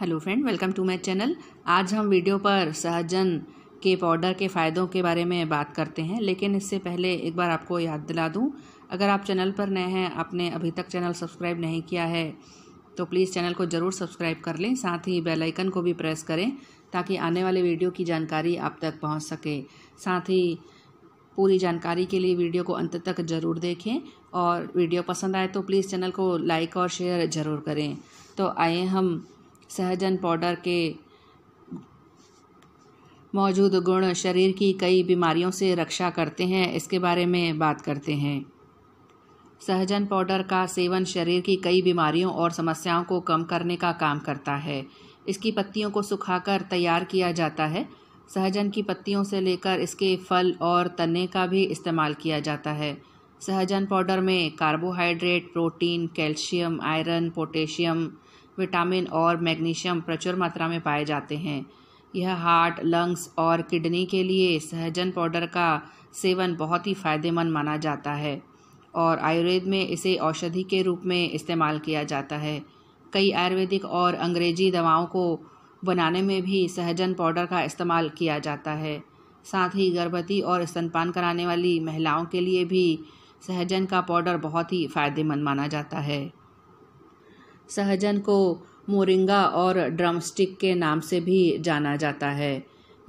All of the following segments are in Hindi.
hello friend welcome to my channel आज हम वीडियो पर सहजन के पाउडर के फ़ायदों के बारे में बात करते हैं लेकिन इससे पहले एक बार आपको याद दिला दूं अगर आप चैनल पर नए हैं आपने अभी तक चैनल सब्सक्राइब नहीं किया है तो प्लीज़ चैनल को ज़रूर सब्सक्राइब कर लें साथ ही बेल आइकन को भी प्रेस करें ताकि आने वाले वीडियो की जानकारी आप तक पहुँच सके साथ ही पूरी जानकारी के लिए वीडियो को अंत तक ज़रूर देखें और वीडियो पसंद आए तो प्लीज़ चैनल को लाइक और शेयर ज़रूर करें तो आइए हम सहजन पाउडर के मौजूद गुण शरीर की कई बीमारियों से रक्षा करते हैं इसके बारे में बात करते हैं सहजन पाउडर का सेवन शरीर की कई बीमारियों और समस्याओं को कम करने का काम करता है इसकी पत्तियों को सुखाकर तैयार किया जाता है सहजन की पत्तियों से लेकर इसके फल और तने का भी इस्तेमाल किया जाता है सहजन पाउडर में carbohydrate protein calcium iron potassium vitamin और मैग्नीशियम प्रचुर मात्रा में पाए जाते हैं यह हार्ट लंग्स और किडनी के लिए सहजन पाउडर का सेवन बहुत ही फ़ायदेमंद माना जाता है और आयुर्वेद में इसे औषधि के रूप में इस्तेमाल किया जाता है कई आयुर्वेदिक और अंग्रेजी दवाओं को बनाने में भी सहजन पाउडर का इस्तेमाल किया जाता है साथ ही गर्भवती और स्तनपान कराने वाली महिलाओं के लिए भी सहजन का पाउडर बहुत ही फ़ायदेमंद माना जाता है सहजन को मोरिंगा और ड्रमस्टिक के नाम से भी जाना जाता है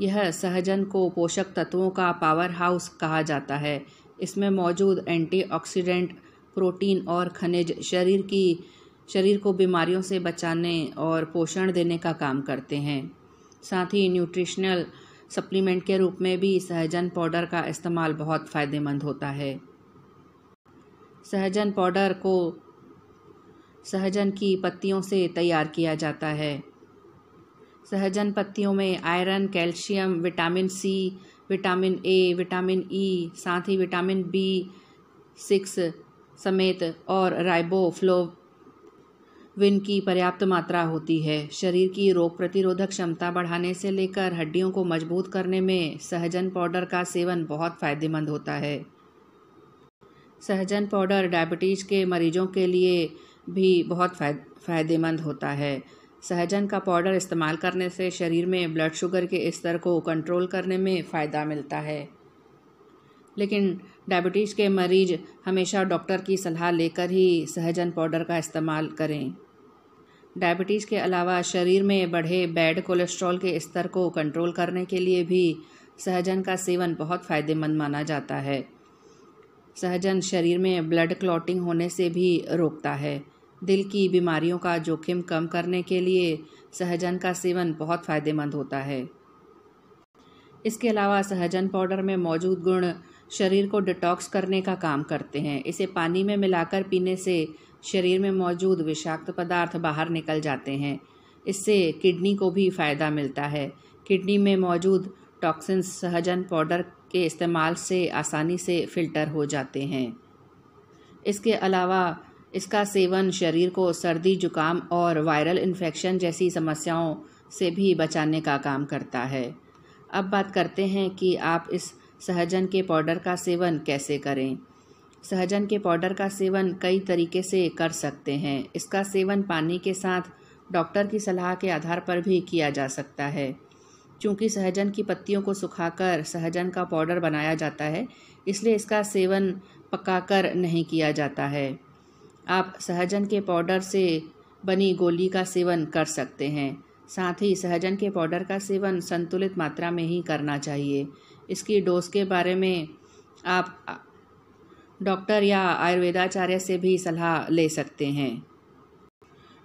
यह सहजन को पोषक तत्वों का पावर हाउस कहा जाता है इसमें मौजूद एंटीऑक्सीडेंट प्रोटीन और खनिज शरीर की शरीर को बीमारियों से बचाने और पोषण देने का काम करते हैं साथ ही न्यूट्रिशनल सप्लीमेंट के रूप में भी सहजन पाउडर का इस्तेमाल बहुत फ़ायदेमंद होता है सहजन पाउडर को सहजन की पत्तियों से तैयार किया जाता है सहजन पत्तियों में iron calcium vitamin C vitamin A vitamin E e, साथ ही विटामिन बी सिक्स समेत और राइबोफ्लो विन की पर्याप्त मात्रा होती है शरीर की रोग प्रतिरोधक क्षमता बढ़ाने से लेकर हड्डियों को मजबूत करने में सहजन पाउडर का सेवन बहुत फ़ायदेमंद होता है सहजन पाउडर डायबिटीज़ के मरीजों के लिए भी बहुत फ़ायदेमंद होता है सहजन का पाउडर इस्तेमाल करने से शरीर में ब्लड शुगर के स्तर को कंट्रोल करने में फ़ायदा मिलता है लेकिन डायबिटीज़ के मरीज हमेशा डॉक्टर की सलाह लेकर ही सहजन पाउडर का इस्तेमाल करें डायबिटीज़ के अलावा शरीर में बढ़े बैड कोलेस्ट्रॉल के स्तर को कंट्रोल करने के लिए भी सहजन का सेवन बहुत फ़ायदेमंद माना जाता है सहजन शरीर में ब्लड क्लॉटिंग होने से भी रोकता है दिल की बीमारियों का जोखिम कम करने के लिए सहजन का सेवन बहुत फ़ायदेमंद होता है इसके अलावा सहजन पाउडर में मौजूद गुण शरीर को डिटॉक्स करने का काम करते हैं इसे पानी में मिलाकर पीने से शरीर में मौजूद विषाक्त पदार्थ बाहर निकल जाते हैं इससे किडनी को भी फ़ायदा मिलता है किडनी में मौजूद टॉक्सिन्स सहजन पाउडर के इस्तेमाल से आसानी से फिल्टर हो जाते हैं इसके अलावा इसका सेवन शरीर को सर्दी जुकाम और वायरल इन्फेक्शन जैसी समस्याओं से भी बचाने का काम करता है अब बात करते हैं कि आप इस सहजन के पाउडर का सेवन कैसे करें सहजन के पाउडर का सेवन कई तरीके से कर सकते हैं इसका सेवन पानी के साथ डॉक्टर की सलाह के आधार पर भी किया जा सकता है क्योंकि सहजन की पत्तियों को सुखाकर सहजन का पाउडर बनाया जाता है इसलिए इसका सेवन पकाकर नहीं किया जाता है आप सहजन के पाउडर से बनी गोली का सेवन कर सकते हैं साथ ही सहजन के पाउडर का सेवन संतुलित मात्रा में ही करना चाहिए इसकी डोज के बारे में आप डॉक्टर या आयुर्वेदाचार्य से भी सलाह ले सकते हैं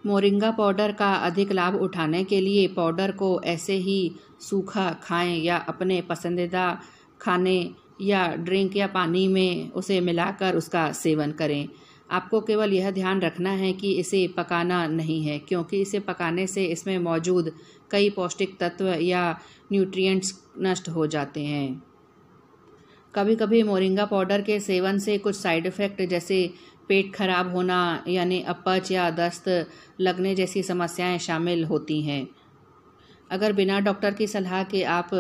मोरिंगा पाउडर का अधिक लाभ उठाने के लिए पाउडर को ऐसे ही सूखा खाएं या अपने पसंदीदा खाने या ड्रिंक या पानी में उसे मिलाकर उसका सेवन करें आपको केवल यह ध्यान रखना है कि इसे पकाना नहीं है क्योंकि इसे पकाने से इसमें मौजूद कई पौष्टिक तत्व या न्यूट्रिएंट्स नष्ट हो जाते हैं कभी कभी मोरिंगा पाउडर के सेवन से कुछ साइड इफ़ेक्ट जैसे पेट खराब होना यानी अपच या दस्त लगने जैसी समस्याएं शामिल होती हैं अगर बिना डॉक्टर की सलाह के आप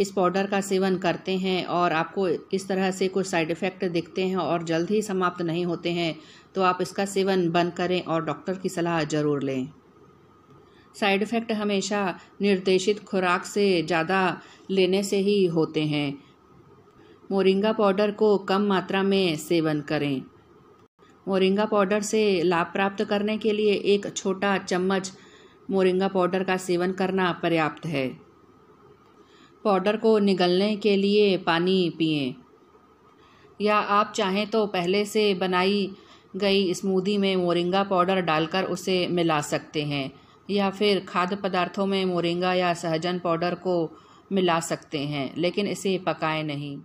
इस पाउडर का सेवन करते हैं और आपको इस तरह से कुछ साइड इफ़ेक्ट दिखते हैं और जल्द ही समाप्त नहीं होते हैं तो आप इसका सेवन बंद करें और डॉक्टर की सलाह ज़रूर लें साइड इफ़ेक्ट हमेशा निर्देशित खुराक से ज़्यादा लेने से ही होते हैं मोरिंगा पाउडर को कम मात्रा में सेवन करें मोरिंगा पाउडर से लाभ प्राप्त करने के लिए एक छोटा चम्मच मोरिंगा पाउडर का सेवन करना पर्याप्त है पाउडर को निगलने के लिए पानी पिएं या आप चाहें तो पहले से बनाई गई स्मूदी में मोरिंगा पाउडर डालकर उसे मिला सकते हैं या फिर खाद्य पदार्थों में मोरिंगा या सहजन पाउडर को मिला सकते हैं लेकिन इसे पकाएं नहीं